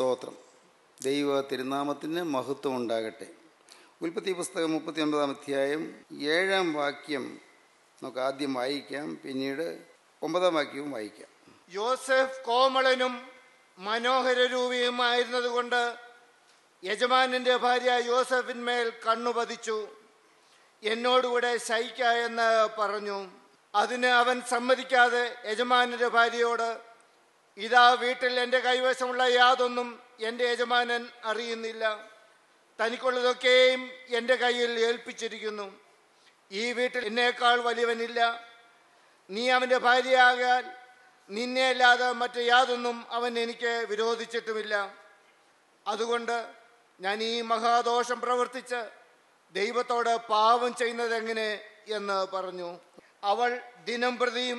സ്തോത്രം ദൈവ തിരുനാമത്തിന് മഹത്വം ഉണ്ടാകട്ടെ ഉൽപ്പത്തി പുസ്തകം മുപ്പത്തി ഒൻപതാം അധ്യായം ഏഴാം വാക്യം നമുക്ക് ആദ്യം വായിക്കാം പിന്നീട് ഒമ്പതാം വാക്യവും വായിക്കാം യോസെഫ് കോമളനും മനോഹര രൂപിയുമായിരുന്നതുകൊണ്ട് യജമാനന്റെ ഭാര്യ യോസഫിന്മേൽ കണ്ണുപതിച്ചു എന്നോടുകൂടെ ശയിക്ക എന്ന് പറഞ്ഞു അതിന് അവൻ സമ്മതിക്കാതെ യജമാനന്റെ ഭാര്യയോട് ഇതാ വീട്ടിൽ എൻ്റെ കൈവശമുള്ള യാതൊന്നും എൻ്റെ യജമാനൻ അറിയുന്നില്ല തനിക്കുള്ളതൊക്കെയും എൻ്റെ കയ്യിൽ ഏൽപ്പിച്ചിരിക്കുന്നു ഈ വീട്ടിൽ എന്നേക്കാൾ വലിയവനില്ല നീ അവൻ്റെ ഭാര്യയാകാൻ നിന്നെയല്ലാതെ മറ്റു യാതൊന്നും അവൻ എനിക്ക് വിരോധിച്ചിട്ടുമില്ല അതുകൊണ്ട് ഞാൻ ഈ മഹാദോഷം പ്രവർത്തിച്ച് ദൈവത്തോട് പാവം ചെയ്യുന്നത് എങ്ങനെ എന്ന് പറഞ്ഞു അവൾ ദിനം പ്രതിയും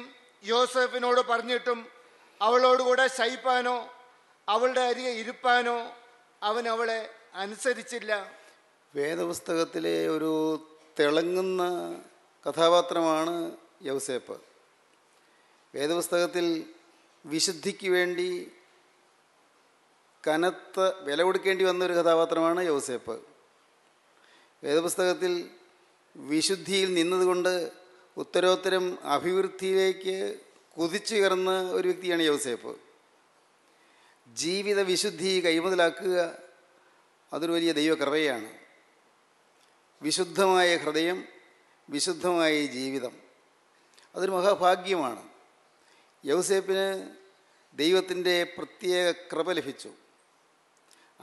യോസഫിനോട് പറഞ്ഞിട്ടും അവളോടുകൂടെ ശയിപ്പാനോ അവളുടെ അരികെ ഇരുപ്പാനോ അവൻ അവളെ അനുസരിച്ചില്ല വേദപുസ്തകത്തിലെ ഒരു തിളങ്ങുന്ന കഥാപാത്രമാണ് യൗസേപ്പ് വേദപുസ്തകത്തിൽ വിശുദ്ധിക്ക് വേണ്ടി കനത്ത വില കൊടുക്കേണ്ടി വന്ന ഒരു കഥാപാത്രമാണ് യൗസേപ്പ് വേദപുസ്തകത്തിൽ വിശുദ്ധിയിൽ നിന്നതുകൊണ്ട് ഉത്തരോത്തരം അഭിവൃദ്ധിയിലേക്ക് കുതിച്ചുയർന്ന ഒരു വ്യക്തിയാണ് യോസേപ്പ് ജീവിത വിശുദ്ധി കൈമുതലാക്കുക അതൊരു വലിയ ദൈവകൃപയാണ് വിശുദ്ധമായ ഹൃദയം വിശുദ്ധമായ ജീവിതം അതൊരു മഹാഭാഗ്യമാണ് യൗസേപ്പിന് ദൈവത്തിൻ്റെ പ്രത്യേക കൃപ ലഭിച്ചു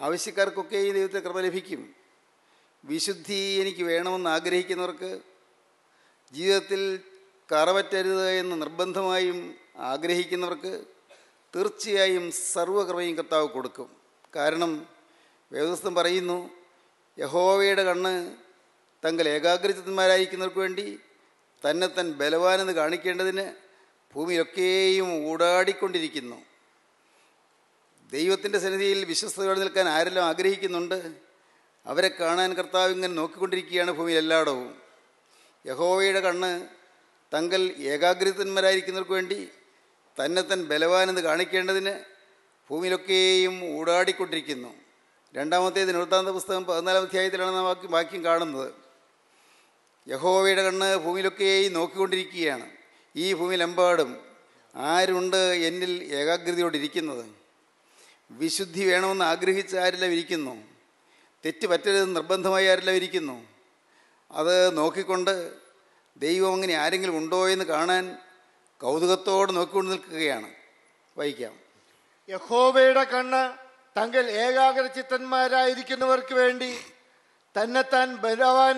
ആവശ്യക്കാർക്കൊക്കെ ഈ ദൈവത്തെ കൃപ ലഭിക്കും വിശുദ്ധി എനിക്ക് വേണമെന്ന് ആഗ്രഹിക്കുന്നവർക്ക് ജീവിതത്തിൽ കറവറ്റരുത് എന്ന് നിർബന്ധമായും ആഗ്രഹിക്കുന്നവർക്ക് തീർച്ചയായും സർവകൃപയും കർത്താവ് കൊടുക്കും കാരണം വേദസ്ഥം പറയുന്നു യഹോവയുടെ കണ്ണ് തങ്ങൾ ഏകാഗ്രചിതന്മാരായിരിക്കുന്നവർക്ക് വേണ്ടി തന്നെ തൻ ബലവാനെന്ന് കാണിക്കേണ്ടതിന് ഭൂമിയൊക്കെയും ഊടാടിക്കൊണ്ടിരിക്കുന്നു ദൈവത്തിൻ്റെ സന്നിധിയിൽ വിശ്വസ്തയോടെ നിൽക്കാൻ ആരെല്ലാം ആഗ്രഹിക്കുന്നുണ്ട് അവരെ കാണാൻ കർത്താവ് ഇങ്ങനെ നോക്കിക്കൊണ്ടിരിക്കുകയാണ് ഭൂമിയിൽ എല്ലായിടവും യഹോവയുടെ കണ്ണ് തങ്കൽ ഏകാഗ്രതന്മാരായിരിക്കുന്നവർക്ക് വേണ്ടി തന്നെ തൻ ബലവാനെന്ന് കാണിക്കേണ്ടതിന് ഭൂമിയിലൊക്കെയും ഊടാടിക്കൊണ്ടിരിക്കുന്നു രണ്ടാമത്തെ ദിനവൃത്താന്ത പുസ്തകം പതിനാലാം അധ്യായത്തിലാണ് നാം വാക്യം വാക്യം കാണുന്നത് യഹോവയുടെ കണ്ണ് ഭൂമിയിലൊക്കെയും നോക്കിക്കൊണ്ടിരിക്കുകയാണ് ഈ ഭൂമിയിലെമ്പാടും ആരുണ്ട് എന്നിൽ ഏകാഗ്രതയോടിരിക്കുന്നത് വിശുദ്ധി വേണമെന്ന് ആഗ്രഹിച്ച ആരെല്ലാം ഇരിക്കുന്നു തെറ്റ് പറ്റരുത് നിർബന്ധമായി ആരെല്ലാം ഇരിക്കുന്നു അത് നോക്കിക്കൊണ്ട് ദൈവം അങ്ങനെ ആരെങ്കിലും ഉണ്ടോ എന്ന് കാണാൻ കൗതുകത്തോടെ നോക്കിക്കൊണ്ട് നിൽക്കുകയാണ് വായിക്കാം യഹോവയുടെ കണ്ണ് തങ്കൽ ഏകാഗ്ര ചിത്തന്മാരായിരിക്കുന്നവർക്ക് വേണ്ടി തന്നെത്താൻ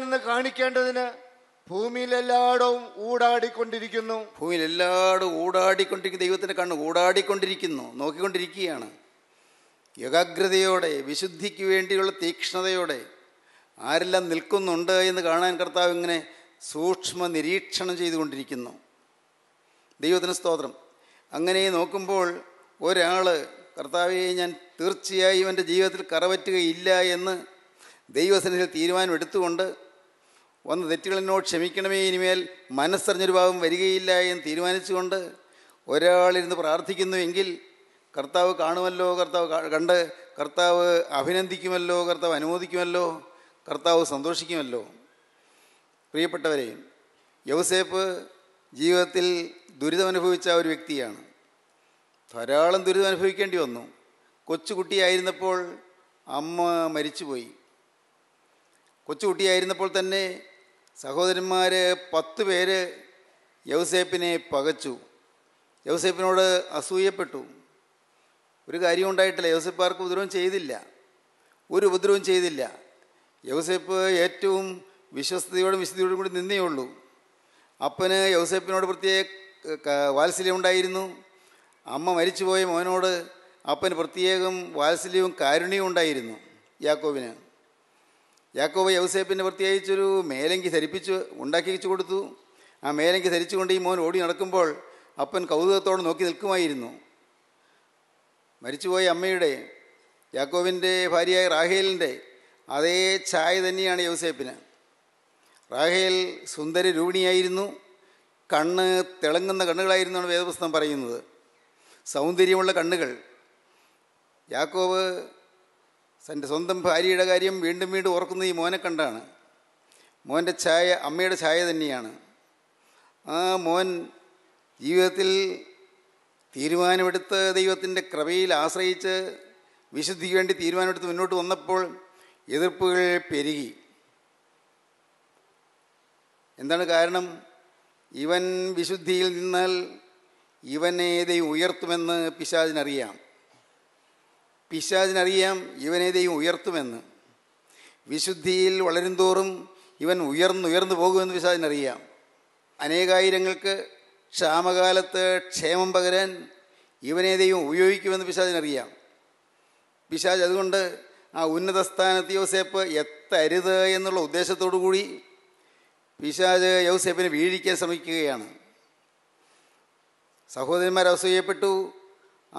എന്ന് കാണിക്കേണ്ടതിന് ഭൂമിയിൽ എല്ലായിടവും ഊടാടിക്കൊണ്ടിരിക്കുന്നു ഭൂമിയിൽ എല്ലായിടവും ഊടാടിക്കൊണ്ടിരിക്കുന്ന ദൈവത്തിൻ്റെ കണ്ണ് ഊടാടിക്കൊണ്ടിരിക്കുന്നു നോക്കിക്കൊണ്ടിരിക്കുകയാണ് ഏകാഗ്രതയോടെ വിശുദ്ധിക്ക് വേണ്ടിയുള്ള തീക്ഷ്ണതയോടെ ആരെല്ലാം നിൽക്കുന്നുണ്ട് എന്ന് കാണാൻ കർത്താവ് ഇങ്ങനെ സൂക്ഷ്മ നിരീക്ഷണം ചെയ്തുകൊണ്ടിരിക്കുന്നു ദൈവത്തിന് സ്തോത്രം അങ്ങനെ നോക്കുമ്പോൾ ഒരാൾ കർത്താവെ ഞാൻ തീർച്ചയായും എൻ്റെ ജീവിതത്തിൽ കറവറ്റുകയില്ല എന്ന് ദൈവസന്നിധിയിൽ തീരുമാനമെടുത്തുകൊണ്ട് വന്ന തെറ്റുകളെന്നോട് ക്ഷമിക്കണമേ ഇനിമേൽ മനസ്സറിഞ്ഞൊരു ഭാവം വരികയില്ല എന്ന് തീരുമാനിച്ചുകൊണ്ട് ഒരാളിരുന്ന് പ്രാർത്ഥിക്കുന്നുവെങ്കിൽ കർത്താവ് കാണുമല്ലോ കർത്താവ് കണ്ട് കർത്താവ് അഭിനന്ദിക്കുമല്ലോ കർത്താവ് അനുമോദിക്കുമല്ലോ കർത്താവ് സന്തോഷിക്കുമല്ലോ പ്രിയപ്പെട്ടവരെ യൗസേപ്പ് ജീവിതത്തിൽ ദുരിതമനുഭവിച്ച ഒരു വ്യക്തിയാണ് ധാരാളം ദുരിതമനുഭവിക്കേണ്ടി വന്നു കൊച്ചുകുട്ടിയായിരുന്നപ്പോൾ അമ്മ മരിച്ചുപോയി കൊച്ചുകുട്ടിയായിരുന്നപ്പോൾ തന്നെ സഹോദരന്മാർ പത്ത് പേര് യൗസേപ്പിനെ പകച്ചു യൗസേപ്പിനോട് അസൂയപ്പെട്ടു ഒരു കാര്യം ഉണ്ടായിട്ടില്ല യൗസേപ്പ് ആർക്കും ഉപദ്രവം ചെയ്തില്ല ഒരു ഉപദ്രവം ചെയ്തില്ല യൗസേപ്പ് ഏറ്റവും വിശ്വസ്തയോടും വിശുദ്ധിയോടും കൂടി നിന്നേയുള്ളൂ ഉള്ളൂ അപ്പന് യൗസേപ്പിനോട് പ്രത്യേക വാത്സല്യമുണ്ടായിരുന്നു അമ്മ മരിച്ചുപോയ മോനോട് അപ്പന് പ്രത്യേകം വാത്സല്യവും കാരുണ്യവും ഉണ്ടായിരുന്നു യാക്കോബിന് യാക്കോബ് യൗസേപ്പിന് പ്രത്യേകിച്ചൊരു മേലങ്കി ധരിപ്പിച്ച് ഉണ്ടാക്കി വെച്ചു കൊടുത്തു ആ മേലങ്കി ധരിച്ചുകൊണ്ട് ഈ മോൻ ഓടി നടക്കുമ്പോൾ അപ്പൻ കൗതുകത്തോടെ നോക്കി നിൽക്കുമായിരുന്നു മരിച്ചുപോയ അമ്മയുടെ യാക്കോവിൻ്റെ ഭാര്യയായ റാഹേലിൻ്റെ അതേ ചായ തന്നെയാണ് യൗസേപ്പിന് റാഹേൽ സുന്ദരി രൂപിണിയായിരുന്നു കണ്ണ് തിളങ്ങുന്ന കണ്ണുകളായിരുന്നാണ് വേദപുസ്തകം പറയുന്നത് സൗന്ദര്യമുള്ള കണ്ണുകൾ യാക്കോവ് തൻ്റെ സ്വന്തം ഭാര്യയുടെ കാര്യം വീണ്ടും വീണ്ടും ഓർക്കുന്നത് ഈ മോനെ കണ്ടാണ് മോൻ്റെ ഛായ അമ്മയുടെ ഛായ തന്നെയാണ് ആ മോൻ ജീവിതത്തിൽ തീരുമാനമെടുത്ത് ദൈവത്തിൻ്റെ കൃപയിൽ ആശ്രയിച്ച് വിശുദ്ധിക്ക് വേണ്ടി തീരുമാനമെടുത്ത് മുന്നോട്ട് വന്നപ്പോൾ എതിർപ്പുകൾ പെരുകി എന്താണ് കാരണം ഇവൻ വിശുദ്ധിയിൽ നിന്നാൽ ഇവനെ ഉയർത്തുമെന്ന് പിശാജിനറിയാം പിശാജിനറിയാം ഇവനെ ഉയർത്തുമെന്ന് വിശുദ്ധിയിൽ വളരുംതോറും ഇവൻ ഉയർന്നുയർന്നു പോകുമെന്ന് പിശാജിനറിയാം അനേകായിരങ്ങൾക്ക് ക്ഷാമകാലത്ത് ക്ഷേമം പകരാൻ ഇവനെ ഉപയോഗിക്കുമെന്ന് പിശാജിനറിയാം പിശാജ് അതുകൊണ്ട് ആ ഉന്നത സ്ഥാനത്ത് യോസേപ്പ് എത്തരുത് എന്നുള്ള ഉദ്ദേശത്തോടു കൂടി പിശാജ് യൗസേപ്പിനെ വീഴിക്കാൻ ശ്രമിക്കുകയാണ് സഹോദരന്മാർ അസൂയപ്പെട്ടു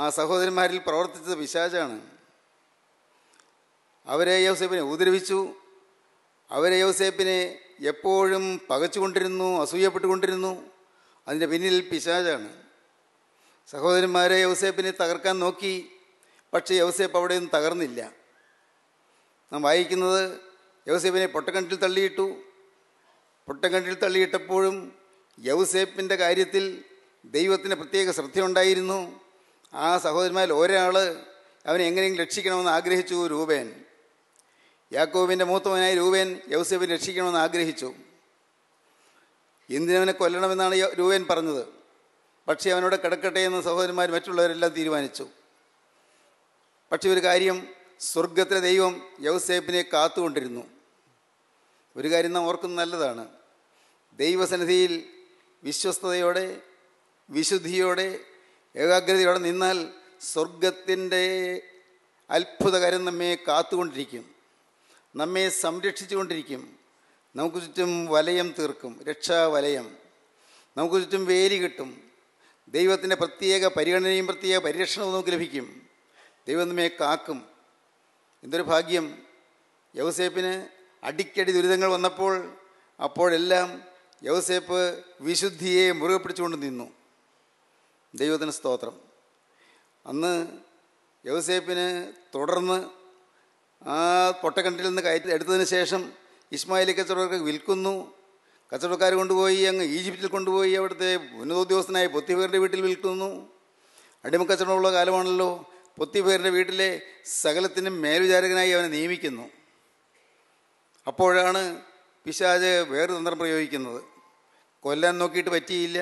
ആ സഹോദരന്മാരിൽ പ്രവർത്തിച്ചത് പിശാജാണ് അവരെ യൗസേപ്പിനെ ഉപദ്രവിച്ചു അവരെ യൗസേപ്പിനെ എപ്പോഴും പകച്ചുകൊണ്ടിരുന്നു അസൂയപ്പെട്ടുകൊണ്ടിരുന്നു അതിൻ്റെ പിന്നിൽ പിശാജാണ് സഹോദരന്മാരെ യൗസേപ്പിനെ തകർക്കാൻ നോക്കി പക്ഷേ യൗസേപ്പ് അവിടെയൊന്നും തകർന്നില്ല നാം വായിക്കുന്നത് യൗസേപ്പിനെ പൊട്ടക്കണ്ടിൽ തള്ളിയിട്ടു പൊട്ടങ്കണ്ടിൽ തള്ളിയിട്ടപ്പോഴും യൗസേപ്പിൻ്റെ കാര്യത്തിൽ ദൈവത്തിന് പ്രത്യേക ശ്രദ്ധയുണ്ടായിരുന്നു ആ സഹോദരന്മാരിൽ ഒരാൾ അവനെ എങ്ങനെയെങ്കിലും രക്ഷിക്കണമെന്ന് ആഗ്രഹിച്ചു രൂപേൻ യാക്കോബിൻ്റെ മൂത്തവനായ രൂപേൻ യൗസേപ്പിനെ രക്ഷിക്കണമെന്ന് ആഗ്രഹിച്ചു എന്തിനവനെ കൊല്ലണമെന്നാണ് രൂപേൻ പറഞ്ഞത് പക്ഷേ അവനോട് കിടക്കട്ടെ എന്ന് സഹോദരന്മാർ മറ്റുള്ളവരെല്ലാം തീരുമാനിച്ചു പക്ഷേ ഒരു കാര്യം സ്വർഗത്തിലെ ദൈവം യൗസേപ്പിനെ കാത്തുകൊണ്ടിരുന്നു ഒരു കാര്യം നാം ഓർക്കുന്നത് നല്ലതാണ് ദൈവസന്നിധിയിൽ വിശ്വസ്തയോടെ വിശുദ്ധിയോടെ ഏകാഗ്രതയോടെ നിന്നാൽ സ്വർഗത്തിൻ്റെ അത്ഭുതകരം നമ്മെ കാത്തുകൊണ്ടിരിക്കും നമ്മെ സംരക്ഷിച്ചുകൊണ്ടിരിക്കും നമുക്ക് ചുറ്റും വലയം തീർക്കും രക്ഷാവലയം നമുക്ക് ചുറ്റും വേലി കിട്ടും ദൈവത്തിൻ്റെ പ്രത്യേക പരിഗണനയും പ്രത്യേക പരിരക്ഷണവും നമുക്ക് ലഭിക്കും ദൈവം നമ്മെ കാക്കും എന്തൊരു ഭാഗ്യം യൗസേപ്പിന് അടിക്കടി ദുരിതങ്ങൾ വന്നപ്പോൾ അപ്പോഴെല്ലാം യൗസേപ്പ് വിശുദ്ധിയെ മുറുകെ പിടിച്ചുകൊണ്ട് നിന്നു ദൈവത്തിന് സ്തോത്രം അന്ന് യൗസേപ്പിന് തുടർന്ന് ആ പൊട്ടക്കണ്ടിൽ നിന്ന് കയറ്റി എടുത്തതിന് ശേഷം ഇസ്മായിലി കച്ചവടക്കാർ വിൽക്കുന്നു കച്ചവടക്കാർ കൊണ്ടുപോയി അങ്ങ് ഈജിപ്തിൽ കൊണ്ടുപോയി അവിടുത്തെ ഉന്നതോദ്യോഗസ്ഥനായ പൊത്തിഫേറിൻ്റെ വീട്ടിൽ വിൽക്കുന്നു അടിമക്കച്ചവടമുള്ള കാലമാണല്ലോ പൊത്തിഫേറിൻ്റെ വീട്ടിലെ സകലത്തിനും മേൽവിചാരകനായി അവനെ നിയമിക്കുന്നു അപ്പോഴാണ് പിശാജ് വേറെ തന്ത്രം പ്രയോഗിക്കുന്നത് കൊല്ലാൻ നോക്കിയിട്ട് പറ്റിയില്ല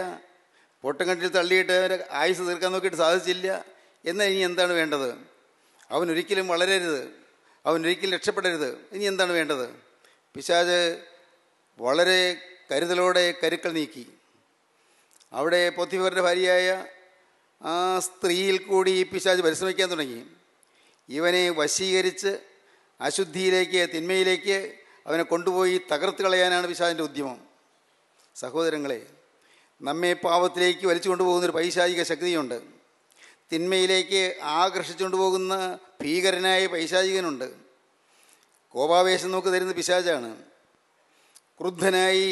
പൊട്ടങ്കണ്ടിൽ തള്ളിയിട്ട് അവരെ ആയുസ് തീർക്കാൻ നോക്കിയിട്ട് സാധിച്ചില്ല എന്നാൽ ഇനി എന്താണ് വേണ്ടത് അവനൊരിക്കലും വളരരുത് അവനൊരിക്കലും രക്ഷപ്പെടരുത് ഇനി എന്താണ് വേണ്ടത് പിശാജ് വളരെ കരുതലോടെ കരുക്കൾ നീക്കി അവിടെ പൊത്തിഫറിൻ്റെ ഭാര്യയായ ആ സ്ത്രീയിൽ കൂടി ഈ പിശാജ് പരിശ്രമിക്കാൻ തുടങ്ങി ഇവനെ വശീകരിച്ച് അശുദ്ധിയിലേക്ക് തിന്മയിലേക്ക് അവനെ കൊണ്ടുപോയി തകർത്ത് കളയാനാണ് പിശാചിൻ്റെ ഉദ്യമം സഹോദരങ്ങളെ നമ്മെ പാപത്തിലേക്ക് വലിച്ചു കൊണ്ടുപോകുന്നൊരു പൈശാചിക ശക്തിയുണ്ട് തിന്മയിലേക്ക് ആകർഷിച്ചുകൊണ്ട് പോകുന്ന ഭീകരനായ പൈശാചികനുണ്ട് കോപാവേശം നമുക്ക് തരുന്ന പിശാചാണ് ക്രുദ്ധനായി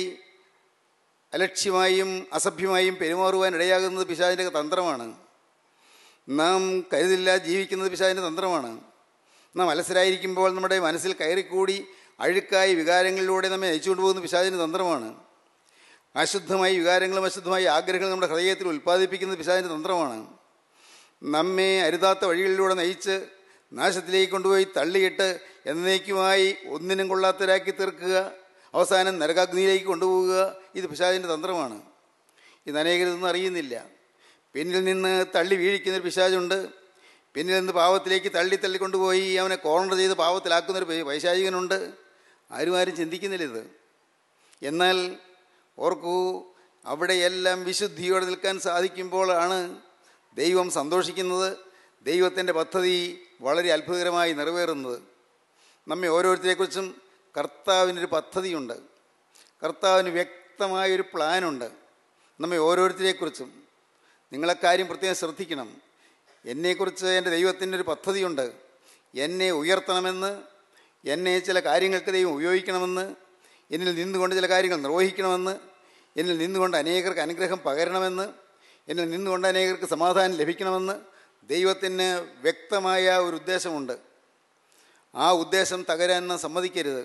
അലക്ഷ്യമായും അസഭ്യമായും പെരുമാറുവാൻ ഇടയാകുന്നത് പിശാചിൻ്റെ തന്ത്രമാണ് നാം കരുതില്ല ജീവിക്കുന്നത് പിശാചിൻ്റെ തന്ത്രമാണ് നാം അലസരായിരിക്കുമ്പോൾ നമ്മുടെ മനസ്സിൽ കയറിക്കൂടി അഴുക്കായി വികാരങ്ങളിലൂടെ നമ്മെ നയിച്ചുകൊണ്ട് പോകുന്ന പിശാചിൻ്റെ തന്ത്രമാണ് അശുദ്ധമായി വികാരങ്ങളും അശുദ്ധമായി ആഗ്രഹങ്ങൾ നമ്മുടെ ഹൃദയത്തിൽ ഉൽപ്പാദിപ്പിക്കുന്ന പിശാചിൻ്റെ തന്ത്രമാണ് നമ്മെ അരുതാത്ത വഴികളിലൂടെ നയിച്ച് നാശത്തിലേക്ക് കൊണ്ടുപോയി തള്ളിയിട്ട് എന്നേക്കുമായി ഒന്നിനും കൊള്ളാത്തരാക്കി തീർക്കുക അവസാനം നരകാഗ്നിയിലേക്ക് കൊണ്ടുപോവുക ഇത് പിശാചിൻ്റെ തന്ത്രമാണ് ഇത് അനേകരിതൊന്നും അറിയുന്നില്ല പിന്നിൽ നിന്ന് തള്ളി വീഴിക്കുന്നൊരു പിശാചുണ്ട് പിന്നിൽ നിന്ന് പാവത്തിലേക്ക് തള്ളി തള്ളി കൊണ്ടുപോയി അവനെ കോർണർ ചെയ്ത് പാവത്തിലാക്കുന്നൊരു പൈശാചികനുണ്ട് ആരും ആരും ചിന്തിക്കുന്നില്ല ഇത് എന്നാൽ ഓർക്കൂ അവിടെയെല്ലാം വിശുദ്ധിയോടെ നിൽക്കാൻ സാധിക്കുമ്പോഴാണ് ദൈവം സന്തോഷിക്കുന്നത് ദൈവത്തിൻ്റെ പദ്ധതി വളരെ അത്ഭുതകരമായി നിറവേറുന്നത് നമ്മെ ഓരോരുത്തരെക്കുറിച്ചും കർത്താവിനൊരു പദ്ധതിയുണ്ട് കർത്താവിന് വ്യക്തമായൊരു പ്ലാനുണ്ട് നമ്മെ ഓരോരുത്തരെക്കുറിച്ചും നിങ്ങളെ കാര്യം പ്രത്യേകം ശ്രദ്ധിക്കണം എന്നെക്കുറിച്ച് എൻ്റെ ദൈവത്തിൻ്റെ ഒരു പദ്ധതിയുണ്ട് എന്നെ ഉയർത്തണമെന്ന് എന്നെ ചില കാര്യങ്ങൾക്ക് ദൈവം ഉപയോഗിക്കണമെന്ന് എന്നിൽ നിന്നുകൊണ്ട് ചില കാര്യങ്ങൾ നിർവഹിക്കണമെന്ന് എന്നിൽ നിന്നുകൊണ്ട് അനേകർക്ക് അനുഗ്രഹം പകരണമെന്ന് എന്നിൽ നിന്നുകൊണ്ട് അനേകർക്ക് സമാധാനം ലഭിക്കണമെന്ന് ദൈവത്തിന് വ്യക്തമായ ഒരു ഉദ്ദേശമുണ്ട് ആ ഉദ്ദേശം തകരാൻ സമ്മതിക്കരുത്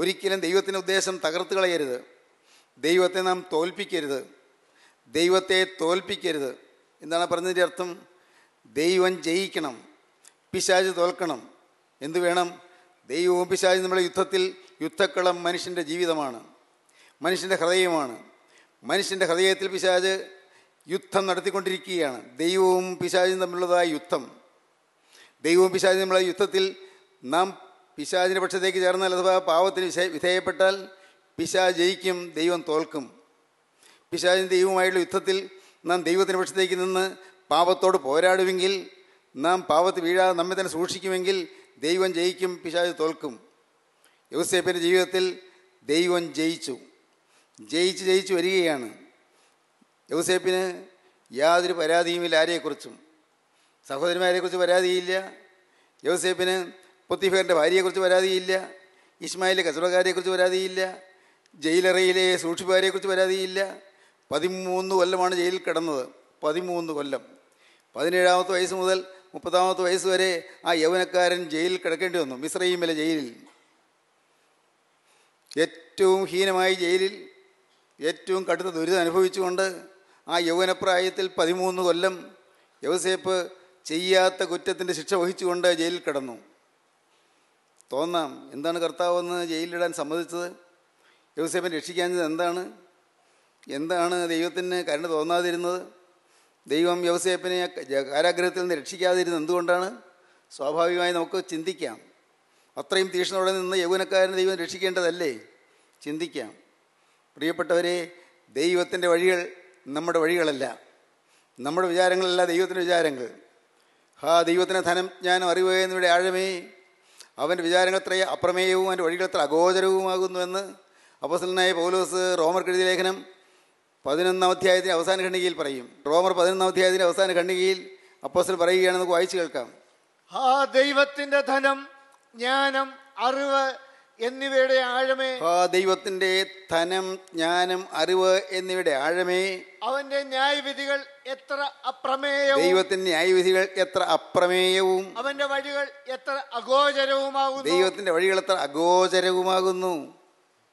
ഒരിക്കലും ദൈവത്തിൻ്റെ ഉദ്ദേശം തകർത്ത് കളയരുത് ദൈവത്തെ നാം തോൽപ്പിക്കരുത് ദൈവത്തെ തോൽപ്പിക്കരുത് എന്താണ് പറഞ്ഞതിൻ്റെ അർത്ഥം ദൈവം ജയിക്കണം പിശാജ് തോൽക്കണം എന്തു വേണം ദൈവവും പിശാചും നമ്മുടെ യുദ്ധത്തിൽ യുദ്ധക്കളം മനുഷ്യൻ്റെ ജീവിതമാണ് മനുഷ്യൻ്റെ ഹൃദയമാണ് മനുഷ്യൻ്റെ ഹൃദയത്തിൽ പിശാജ് യുദ്ധം നടത്തിക്കൊണ്ടിരിക്കുകയാണ് ദൈവവും പിശാചും തമ്മിലുള്ളതായ യുദ്ധം ദൈവവും പിശാചും തമ്മിലുള്ള യുദ്ധത്തിൽ നാം പിശാചിൻ്റെ പക്ഷത്തേക്ക് ചേർന്നാൽ അഥവാ പാവത്തിന് വിധേയപ്പെട്ടാൽ പിശാ ജയിക്കും ദൈവം തോൽക്കും പിശാചിന് ദൈവവുമായുള്ള യുദ്ധത്തിൽ നാം ദൈവത്തിൻ്റെ പക്ഷത്തേക്ക് നിന്ന് പാപത്തോട് പോരാടുമെങ്കിൽ നാം പാവത്ത് വീഴാതെ നമ്മെ തന്നെ സൂക്ഷിക്കുമെങ്കിൽ ദൈവം ജയിക്കും പിശാജ് തോൽക്കും യൗസേപ്പിൻ്റെ ജീവിതത്തിൽ ദൈവം ജയിച്ചു ജയിച്ച് ജയിച്ച് വരികയാണ് യൗസേപ്പിന് യാതൊരു പരാതിയുമില്ല ആരെക്കുറിച്ചും സഹോദരന്മാരെക്കുറിച്ച് പരാതിയില്ല യൗസേപ്പിന് പൊത്തിഫേറിൻ്റെ ഭാര്യയെക്കുറിച്ച് പരാതിയില്ല ഇസ്മായിലെ കച്ചവടക്കാരെക്കുറിച്ച് പരാതിയില്ല ജയിലറയിലെ സൂക്ഷിപ്പുകാരെക്കുറിച്ച് പരാതിയില്ല പതിമൂന്ന് കൊല്ലമാണ് ജയിലിൽ കിടന്നത് പതിമൂന്ന് കൊല്ലം പതിനേഴാമത്തെ വയസ്സ് മുതൽ മുപ്പതാമത്തെ വയസ്സ് വരെ ആ യൗവനക്കാരൻ ജയിലിൽ കിടക്കേണ്ടി വന്നു മിശ്രയിമിലെ ജയിലിൽ ഏറ്റവും ഹീനമായ ജയിലിൽ ഏറ്റവും കടുത്ത ദുരിതം അനുഭവിച്ചുകൊണ്ട് ആ യൗവനപ്രായത്തിൽ പതിമൂന്ന് കൊല്ലം യവസേപ്പ് ചെയ്യാത്ത കുറ്റത്തിൻ്റെ ശിക്ഷ വഹിച്ചുകൊണ്ട് ജയിലിൽ കിടന്നു തോന്നാം എന്താണ് കർത്താവെന്ന് ജയിലിലിടാൻ സമ്മതിച്ചത് യവസേപ്പൻ രക്ഷിക്കാഞ്ഞത് എന്താണ് എന്താണ് ദൈവത്തിന് കരുണ തോന്നാതിരുന്നത് ദൈവം യോസേപ്പിനെ കാരാഗ്രഹത്തിൽ നിന്ന് രക്ഷിക്കാതിരുന്നത് എന്തുകൊണ്ടാണ് സ്വാഭാവികമായി നമുക്ക് ചിന്തിക്കാം അത്രയും തീഷ്ണോടെ നിന്ന് യൗവനക്കാരനെ ദൈവം രക്ഷിക്കേണ്ടതല്ലേ ചിന്തിക്കാം പ്രിയപ്പെട്ടവരെ ദൈവത്തിൻ്റെ വഴികൾ നമ്മുടെ വഴികളല്ല നമ്മുടെ വിചാരങ്ങളല്ല ദൈവത്തിൻ്റെ വിചാരങ്ങൾ ഹാ ദൈവത്തിൻ്റെ ധനം ജ്ഞാനം അറിവ് എന്നിവിടെ ആഴമേ അവൻ്റെ അത്ര അപ്രമേയവും അവൻ്റെ അത്ര അഗോചരവുമാകുന്നുവെന്ന് അപ്പസലനായ പൗലോസ് റോമർ കെഴുതി ലേഖനം പതിനൊന്നാം അധ്യായത്തിൻ്റെ അവസാന ഖണ്ഡികയിൽ പറയും റോമർ പതിനൊന്നാം അധ്യായത്തിൻ്റെ അവസാന ഖണ്ഡികയിൽ അപ്പോസ്റ്റൽ പറയുകയാണ് നമുക്ക് വായിച്ചു കേൾക്കാം ആ ദൈവത്തിന്റെ ധനം ജ്ഞാനം അറിവ് എന്നിവയുടെ ആഴമേ ആ ദൈവത്തിന്റെ ധനം ജ്ഞാനം അറിവ് എന്നിവയുടെ ആഴമേ അവന്റെ ന്യായവിധികൾ എത്ര അപ്രമേയവും ദൈവത്തിന്റെ ന്യായവിധികൾ എത്ര അപ്രമേയവും അവന്റെ വഴികൾ എത്ര അഗോചരവുമാകുന്നു ദൈവത്തിന്റെ വഴികൾ എത്ര അഗോചരവുമാകുന്നു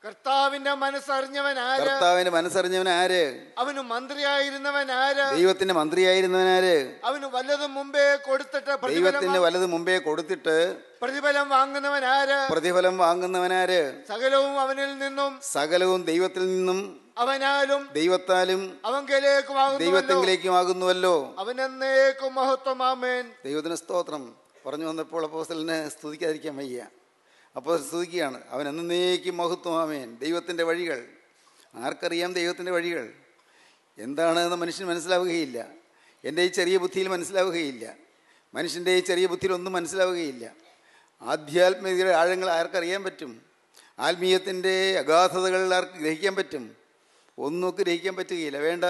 കർത്താവിന്റെ മനസ്സറിഞ്ഞവൻ ആര് കർത്താവിന്റെ മനസ്സറിഞ്ഞവൻ ആര് അവന് മന്ത്രിയായിരുന്നവൻ ആര് ദൈവത്തിന്റെ മന്ത്രിയായിരുന്നവൻ ആര് അവന് വല്ലതും മുമ്പേ കൊടുത്തിട്ട് ദൈവത്തിന് വല്ലതും മുമ്പേ കൊടുത്തിട്ട് പ്രതിഫലം വാങ്ങുന്നവൻ ആര് പ്രതിഫലം വാങ്ങുന്നവൻ ആര് സകലവും അവനിൽ നിന്നും സകലവും ദൈവത്തിൽ നിന്നും അവനാലും ദൈവത്താലും അവങ്കിലേക്കും ദൈവത്തെങ്കിലേക്കും ആകുന്നുവല്ലോ അവനെന്നേക്കും മഹത്വമാമേൻ ദൈവത്തിന് സ്തോത്രം പറഞ്ഞു വന്നപ്പോൾ അപ്പോസലിനെ സ്തുതിക്കാതിരിക്കാൻ വയ്യ അപ്പോൾ സ്തുതിക്കുകയാണ് അവൻ എന്നേക്കും മഹത്വമാമേൻ ദൈവത്തിൻ്റെ വഴികൾ ആർക്കറിയാം ദൈവത്തിൻ്റെ വഴികൾ എന്താണെന്ന് മനുഷ്യൻ മനസ്സിലാവുകയില്ല എൻ്റെ ഈ ചെറിയ ബുദ്ധിയിൽ മനസ്സിലാവുകയില്ല മനുഷ്യൻ്റെ ഈ ചെറിയ ബുദ്ധിയിൽ ഒന്നും മനസ്സിലാവുകയില്ല ആധ്യാത്മികതയുടെ ആഴങ്ങൾ ആർക്കറിയാൻ പറ്റും ആത്മീയത്തിൻ്റെ അഗാധതകൾ ആർക്ക് ഗ്രഹിക്കാൻ പറ്റും ഒന്നും ഗ്രഹിക്കാൻ പറ്റുകയില്ല വേണ്ട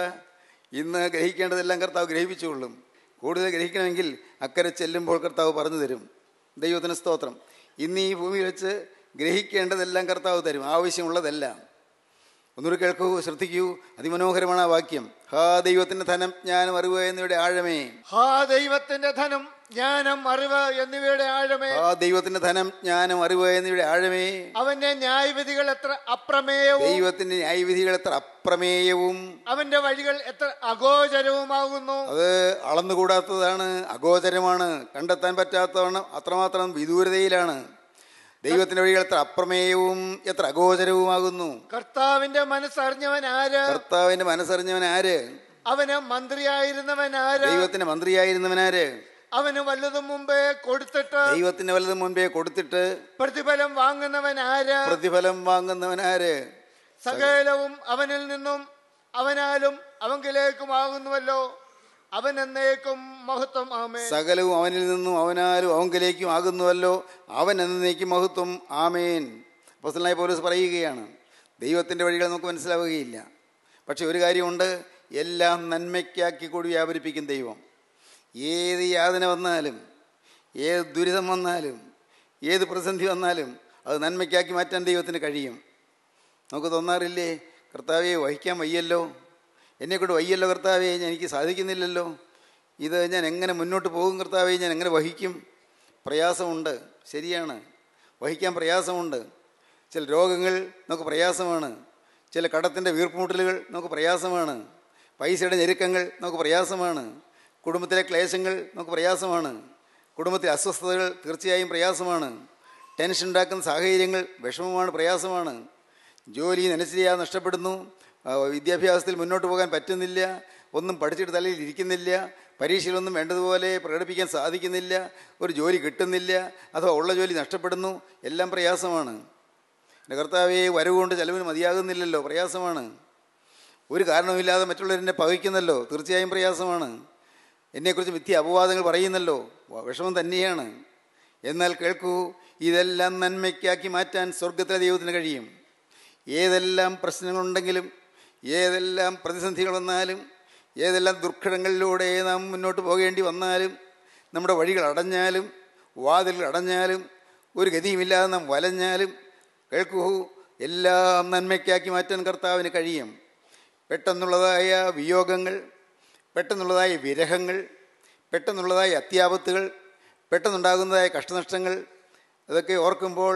ഇന്ന് ഗ്രഹിക്കേണ്ടതെല്ലാം കർത്താവ് ഗ്രഹിപ്പിച്ചുകൊള്ളും കൂടുതൽ ഗ്രഹിക്കണമെങ്കിൽ അക്കരെ ചെല്ലുമ്പോൾ കർത്താവ് പറഞ്ഞു തരും ദൈവത്തിന് സ്തോത്രം ഇന്ന് ഈ ഭൂമി വെച്ച് ഗ്രഹിക്കേണ്ടതെല്ലാം കർത്താവ് തരും ആവശ്യമുള്ളതെല്ലാം ഒന്നുകൂടി കേൾക്കൂ ശ്രദ്ധിക്കൂ അതിമനോഹരമാണ് ആ വാക്യം ഹാ ദൈവത്തിന്റെ ധനം ജ്ഞാനം അറിവ് എന്നിവയുടെ ആഴമേ ഹാ ദൈവത്തിന്റെ ധനം ജ്ഞാനം അറിവ് എന്നിവയുടെ ആഴമേ ആ ദൈവത്തിന്റെ ധനം ജ്ഞാനം അറിവ് എന്നിവയുടെ ആഴമേ അവന്റെ ന്യായവിധികൾ എത്ര അപ്രമേയവും ദൈവത്തിന്റെ ന്യായവിധികൾ എത്ര അപ്രമേയവും അവന്റെ വഴികൾ എത്ര അഗോചരവുമാകുന്നു അത് അളന്നുകൂടാത്തതാണ് അഗോചരമാണ് കണ്ടെത്താൻ പറ്റാത്തതാണ് അത്രമാത്രം വിദൂരതയിലാണ് ദൈവത്തിന്റെ വഴികൾ എത്ര അപ്രമേയവും എത്ര അഗോചരവുമാകുന്നു കർത്താവിന്റെ മനസ്സറിഞ്ഞവൻ ആര് കർത്താവിന്റെ മനസ്സറിഞ്ഞവൻ ആര് അവന് മന്ത്രിയായിരുന്നവൻ ആര് ദൈവത്തിന്റെ മന്ത്രിയായിരുന്നവൻ ആര് അവന് വല്ലതും മുമ്പേ കൊടുത്തിട്ട് ദൈവത്തിന് വല്ലതും മുമ്പേ കൊടുത്തിട്ട് പ്രതിഫലം വാങ്ങുന്നവൻ ആര് പ്രതിഫലം വാങ്ങുന്നവൻ ആര് സകലവും അവനിൽ നിന്നും അവനാലും ആകുന്നുവല്ലോ അവൻ എന്നേക്കും മഹത്വം ആമേ സകലവും അവനിൽ നിന്നും അവനാലും അവങ്കിലേക്കും ആകുന്നുവല്ലോ അവൻ എന്നേക്കും മഹത്വം ആമേൻ പ്രസലായി പോലീസ് പറയുകയാണ് ദൈവത്തിൻ്റെ വഴികൾ നമുക്ക് മനസ്സിലാവുകയില്ല പക്ഷെ ഒരു കാര്യമുണ്ട് എല്ലാം നന്മയ്ക്കാക്കി കൂടി വ്യാപരിപ്പിക്കും ദൈവം ഏത് യാതന വന്നാലും ഏത് ദുരിതം വന്നാലും ഏത് പ്രതിസന്ധി വന്നാലും അത് നന്മയ്ക്കാക്കി മാറ്റാൻ ദൈവത്തിന് കഴിയും നമുക്ക് തോന്നാറില്ലേ കർത്താവെ വഹിക്കാൻ വയ്യല്ലോ എന്നെക്കൊണ്ട് വയ്യല്ലോ കർത്താവെ എനിക്ക് സാധിക്കുന്നില്ലല്ലോ ഇത് ഞാൻ എങ്ങനെ മുന്നോട്ട് പോകും കർത്താവെ ഞാൻ എങ്ങനെ വഹിക്കും പ്രയാസമുണ്ട് ശരിയാണ് വഹിക്കാൻ പ്രയാസമുണ്ട് ചില രോഗങ്ങൾ നമുക്ക് പ്രയാസമാണ് ചില കടത്തിൻ്റെ വീർപ്പുമുട്ടലുകൾ നമുക്ക് പ്രയാസമാണ് പൈസയുടെ ഞെരുക്കങ്ങൾ നമുക്ക് പ്രയാസമാണ് കുടുംബത്തിലെ ക്ലേശങ്ങൾ നമുക്ക് പ്രയാസമാണ് കുടുംബത്തിലെ അസ്വസ്ഥതകൾ തീർച്ചയായും പ്രയാസമാണ് ടെൻഷൻ ഉണ്ടാക്കുന്ന സാഹചര്യങ്ങൾ വിഷമമാണ് പ്രയാസമാണ് ജോലി നനച്ചിരിയാ നഷ്ടപ്പെടുന്നു വിദ്യാഭ്യാസത്തിൽ മുന്നോട്ട് പോകാൻ പറ്റുന്നില്ല ഒന്നും പഠിച്ചിട്ട് തലയിൽ ഇരിക്കുന്നില്ല പരീക്ഷയിലൊന്നും വേണ്ടതുപോലെ പ്രകടിപ്പിക്കാൻ സാധിക്കുന്നില്ല ഒരു ജോലി കിട്ടുന്നില്ല അഥവാ ഉള്ള ജോലി നഷ്ടപ്പെടുന്നു എല്ലാം പ്രയാസമാണ് എൻ്റെ കർത്താവെ വരവുകൊണ്ട് ചിലവിന് മതിയാകുന്നില്ലല്ലോ പ്രയാസമാണ് ഒരു കാരണവുമില്ലാതെ മറ്റുള്ളവരെന്നെ പകയ്ക്കുന്നല്ലോ തീർച്ചയായും പ്രയാസമാണ് എന്നെക്കുറിച്ച് മിഥ്യ അപവാദങ്ങൾ പറയുന്നല്ലോ വിഷമം തന്നെയാണ് എന്നാൽ കേൾക്കൂ ഇതെല്ലാം നന്മയ്ക്കാക്കി മാറ്റാൻ സ്വർഗത്തിലെ ദൈവത്തിന് കഴിയും ഏതെല്ലാം പ്രശ്നങ്ങളുണ്ടെങ്കിലും ഏതെല്ലാം പ്രതിസന്ധികൾ വന്നാലും ഏതെല്ലാം ദുർഘടങ്ങളിലൂടെ നാം മുന്നോട്ട് പോകേണ്ടി വന്നാലും നമ്മുടെ വഴികൾ അടഞ്ഞാലും വാതിലുകൾ അടഞ്ഞാലും ഒരു ഗതിയുമില്ലാതെ നാം വലഞ്ഞാലും കേൾക്കൂ എല്ലാം നന്മയ്ക്കാക്കി മാറ്റാൻ കർത്താവിന് കഴിയും പെട്ടെന്നുള്ളതായ വിയോഗങ്ങൾ പെട്ടെന്നുള്ളതായ വിരഹങ്ങൾ പെട്ടെന്നുള്ളതായ അത്യാപത്തുകൾ പെട്ടെന്നുണ്ടാകുന്നതായ കഷ്ടനഷ്ടങ്ങൾ അതൊക്കെ ഓർക്കുമ്പോൾ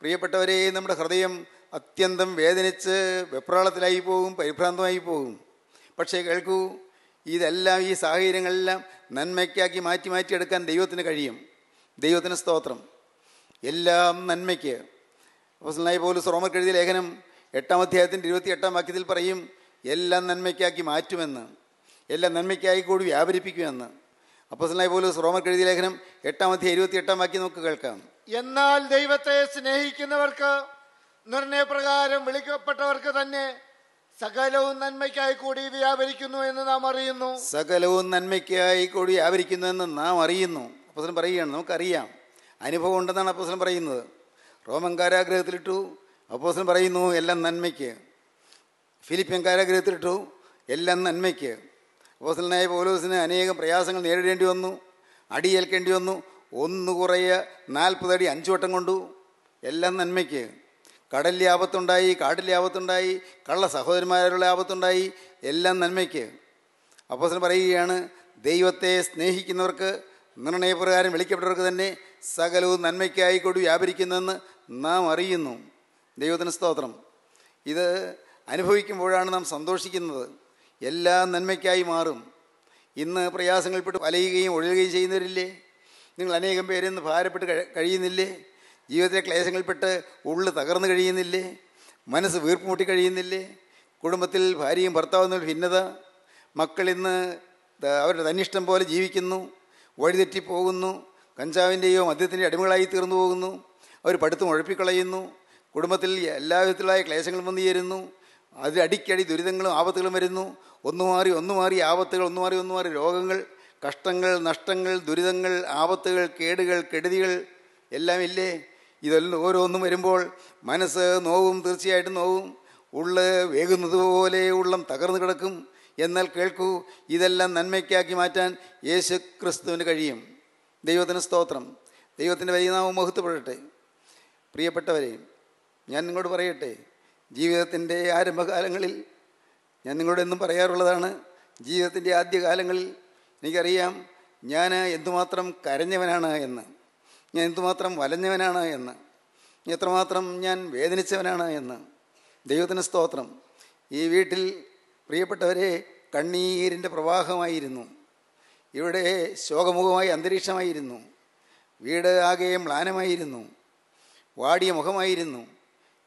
പ്രിയപ്പെട്ടവരെ നമ്മുടെ ഹൃദയം അത്യന്തം വേദനിച്ച് വെപ്രാളത്തിലായി പോകും പരിഭ്രാന്തമായി പോകും പക്ഷേ കേൾക്കൂ ഇതെല്ലാം ഈ സാഹചര്യങ്ങളെല്ലാം നന്മയ്ക്കാക്കി മാറ്റി മാറ്റിയെടുക്കാൻ ദൈവത്തിന് കഴിയും ദൈവത്തിന് സ്തോത്രം എല്ലാം നന്മയ്ക്ക് അപ്പോസ്ലായി പോലും റോമർക്ക് എഴുതിയ ലേഖനം എട്ടാം അധ്യായത്തിൻ്റെ ഇരുപത്തി എട്ടാം വാക്യത്തിൽ പറയും എല്ലാം നന്മയ്ക്കാക്കി മാറ്റുമെന്ന് എല്ലാം നന്മയ്ക്കായി കൂടി വ്യാപരിപ്പിക്കുമെന്ന് അപ്പസനായ പോലും റോമർ കെഴുതി ലേഖനം എട്ടാം അധ്യായം ഇരുപത്തി എട്ടാം വാക്യം നമുക്ക് കേൾക്കാം എന്നാൽ ദൈവത്തെ സ്നേഹിക്കുന്നവർക്ക് നിർണയപ്രകാരം വിളിക്കപ്പെട്ടവർക്ക് തന്നെ സകലവും നന്മയ്ക്കായി കൂടി വ്യാപരിക്കുന്നു എന്ന് നാം അറിയുന്നു സകലവും നന്മയ്ക്കായി കൂടി വ്യാപരിക്കുന്നു എന്ന് നാം അറിയുന്നു അപ്പസനം പറയുകയാണ് നമുക്കറിയാം അനുഭവം ഉണ്ടെന്നാണ് അപ്പസനം പറയുന്നത് റോമൻ കാരാഗ്രഹത്തിലിട്ടു അപ്പോസനം പറയുന്നു എല്ലാം നന്മയ്ക്ക് ഫിലിപ്പിയൻ കാരാഗ്രഹത്തിലിട്ടു എല്ലാം നന്മയ്ക്ക് അപ്പോസലിനായ പൗലോസിന് അനേകം പ്രയാസങ്ങൾ നേരിടേണ്ടി വന്നു അടിയേൽക്കേണ്ടി വന്നു ഒന്ന് കുറയെ നാൽപ്പതടി അഞ്ച് വട്ടം കൊണ്ടു എല്ലാം നന്മയ്ക്ക് കടലിലെ ആപത്തുണ്ടായി കാട്ടിലെ ആപത്തുണ്ടായി കള്ള സഹോദരന്മാരുടെ ആപത്തുണ്ടായി എല്ലാം നന്മയ്ക്ക് അപ്പോസൻ പറയുകയാണ് ദൈവത്തെ സ്നേഹിക്കുന്നവർക്ക് നിർണയപ്രകാരം വിളിക്കപ്പെട്ടവർക്ക് തന്നെ സകലവും നന്മയ്ക്കായിക്കൂടി വ്യാപരിക്കുന്നതെന്ന് നാം അറിയുന്നു ദൈവത്തിന് സ്തോത്രം ഇത് അനുഭവിക്കുമ്പോഴാണ് നാം സന്തോഷിക്കുന്നത് എല്ലാ നന്മയ്ക്കായി മാറും ഇന്ന് പ്രയാസങ്ങൾപ്പെട്ട് അലയുകയും ഒഴുകുകയും ചെയ്യുന്നവരില്ലേ നിങ്ങൾ അനേകം പേരിൽ നിന്ന് ഭാരപ്പെട്ട് കഴിയുന്നില്ലേ ജീവിതത്തിലെ ക്ലേശങ്ങൾപ്പെട്ട് ഉള്ളു തകർന്നു കഴിയുന്നില്ലേ മനസ്സ് വീർപ്പുമുട്ടി കഴിയുന്നില്ലേ കുടുംബത്തിൽ ഭാര്യയും ഭർത്താവും തമ്മിൽ ഭിന്നത മക്കളിന്ന് അവരുടെ തന്നിഷ്ടം പോലെ ജീവിക്കുന്നു വഴിതെറ്റിപ്പോകുന്നു കഞ്ചാവിൻ്റെയോ മദ്യത്തിൻ്റെയോ അടിമകളായി തീർന്നു പോകുന്നു അവർ പഠിത്തം ഉഴപ്പിക്കളയുന്നു കുടുംബത്തിൽ എല്ലാവിധത്തിലായ ക്ലേശങ്ങളും വന്നു ചേരുന്നു അടിക്കടി ദുരിതങ്ങളും ആപത്തുകളും വരുന്നു ഒന്നു മാറി ഒന്നു മാറി ആപത്തുകൾ ഒന്നു മാറി ഒന്നു മാറി രോഗങ്ങൾ കഷ്ടങ്ങൾ നഷ്ടങ്ങൾ ദുരിതങ്ങൾ ആപത്തുകൾ കേടുകൾ കെടുതികൾ എല്ലാം ഇല്ലേ ഇതെല്ലാം ഓരോന്നും വരുമ്പോൾ മനസ്സ് നോവും തീർച്ചയായിട്ടും നോവും ഉള്ള് വേകുന്നത് പോലെ ഉള്ളം തകർന്നു കിടക്കും എന്നാൽ കേൾക്കൂ ഇതെല്ലാം നന്മയ്ക്കാക്കി മാറ്റാൻ യേശു ക്രിസ്തുവിന് കഴിയും ദൈവത്തിന് സ്തോത്രം ദൈവത്തിൻ്റെ വലിയ നാമം പ്രിയപ്പെട്ടവരെ ഞാൻ നിങ്ങളോട് പറയട്ടെ ജീവിതത്തിൻ്റെ ആരംഭകാലങ്ങളിൽ ഞാൻ നിങ്ങളോട് എന്നും പറയാറുള്ളതാണ് ജീവിതത്തിൻ്റെ ആദ്യകാലങ്ങളിൽ എനിക്കറിയാം ഞാൻ എന്തുമാത്രം കരഞ്ഞവനാണ് എന്ന് ഞാൻ എന്തുമാത്രം വലഞ്ഞവനാണ് എന്ന് എത്രമാത്രം ഞാൻ വേദനിച്ചവനാണ് എന്ന് ദൈവത്തിന് സ്തോത്രം ഈ വീട്ടിൽ പ്രിയപ്പെട്ടവരെ കണ്ണീരിൻ്റെ പ്രവാഹമായിരുന്നു ഇവിടെ ശോകമുഖമായ അന്തരീക്ഷമായിരുന്നു വീട് ആകെ മ്ലാനമായിരുന്നു വാടിയ മുഖമായിരുന്നു